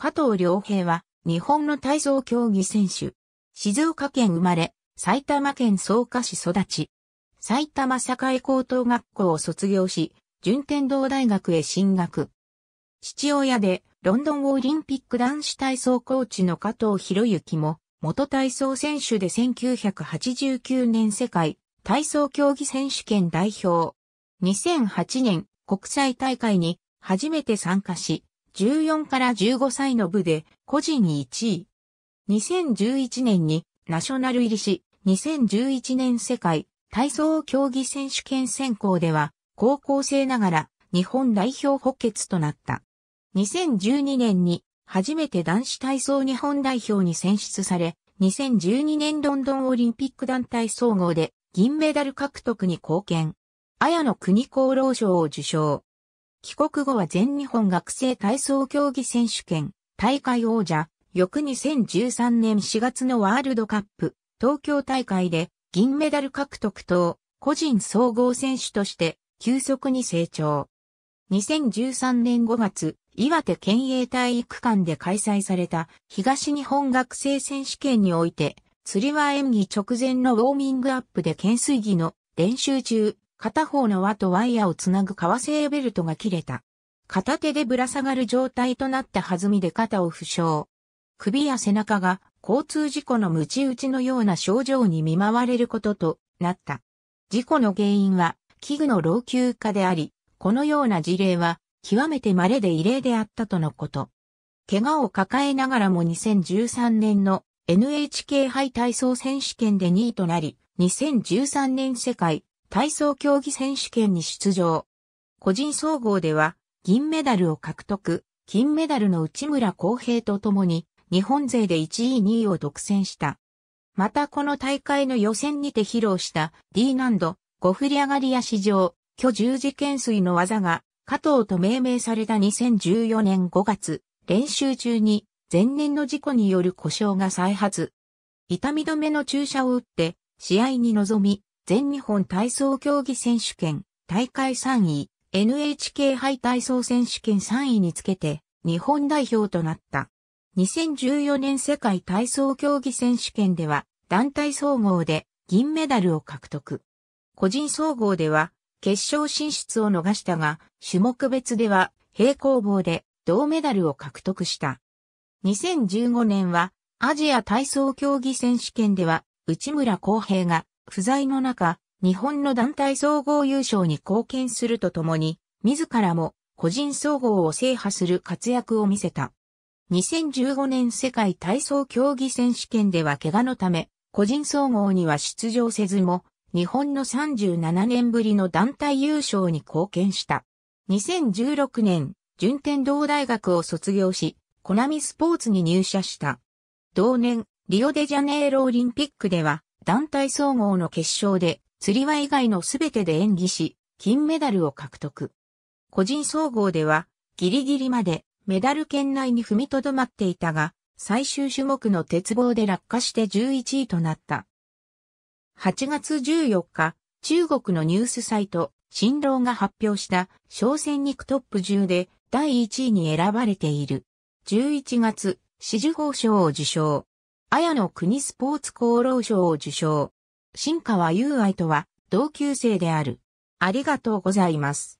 加藤良平は日本の体操競技選手。静岡県生まれ、埼玉県草加市育ち。埼玉栄高等学校を卒業し、順天堂大学へ進学。父親でロンドンオリンピック男子体操コーチの加藤博之も、元体操選手で1989年世界体操競技選手権代表。2008年国際大会に初めて参加し、14から15歳の部で個人に1位。2011年にナショナル入りし、2011年世界体操競技選手権選考では高校生ながら日本代表補欠となった。2012年に初めて男子体操日本代表に選出され、2012年ロンドンオリンピック団体総合で銀メダル獲得に貢献。綾野国厚労賞を受賞。帰国後は全日本学生体操競技選手権、大会王者、翌2013年4月のワールドカップ、東京大会で銀メダル獲得と、個人総合選手として急速に成長。2013年5月、岩手県営体育館で開催された東日本学生選手権において、釣りは演技直前のウォーミングアップで懸垂技の練習中、片方の輪とワイヤをつなぐ革製ベルトが切れた。片手でぶら下がる状態となった弾みで肩を負傷。首や背中が交通事故の鞭打ちのような症状に見舞われることとなった。事故の原因は器具の老朽化であり、このような事例は極めて稀で異例であったとのこと。怪我を抱えながらも2013年の NHK 杯体操選手権で2位となり、2013年世界体操競技選手権に出場。個人総合では、銀メダルを獲得、金メダルの内村航平と共に、日本勢で1位2位を独占した。またこの大会の予選にて披露した D 難度、ゴフリ上がりや史上、巨十字懸垂の技が、加藤と命名された2014年5月、練習中に、前年の事故による故障が再発。痛み止めの注射を打って、試合に臨み、全日本体操競技選手権、大会3位、NHK 杯体操選手権3位につけて、日本代表となった。2014年世界体操競技選手権では、団体総合で銀メダルを獲得。個人総合では、決勝進出を逃したが、種目別では平行棒で銅メダルを獲得した。2015年はアジア体操競技選手権では内村航平が不在の中、日本の団体総合優勝に貢献するとともに、自らも個人総合を制覇する活躍を見せた。2015年世界体操競技選手権では怪我のため、個人総合には出場せずも、日本の37年ぶりの団体優勝に貢献した。2016年、順天堂大学を卒業し、コナミスポーツに入社した。同年、リオデジャネイロオリンピックでは、団体総合の決勝で、釣り輪以外のすべてで演技し、金メダルを獲得。個人総合では、ギリギリまでメダル圏内に踏みとどまっていたが、最終種目の鉄棒で落下して11位となった。8月14日、中国のニュースサイト、新郎が発表した小戦肉トップ10で第1位に選ばれている。11月、紫綬褒章を受賞。綾野国スポーツ功労賞を受賞。新川友愛とは同級生である。ありがとうございます。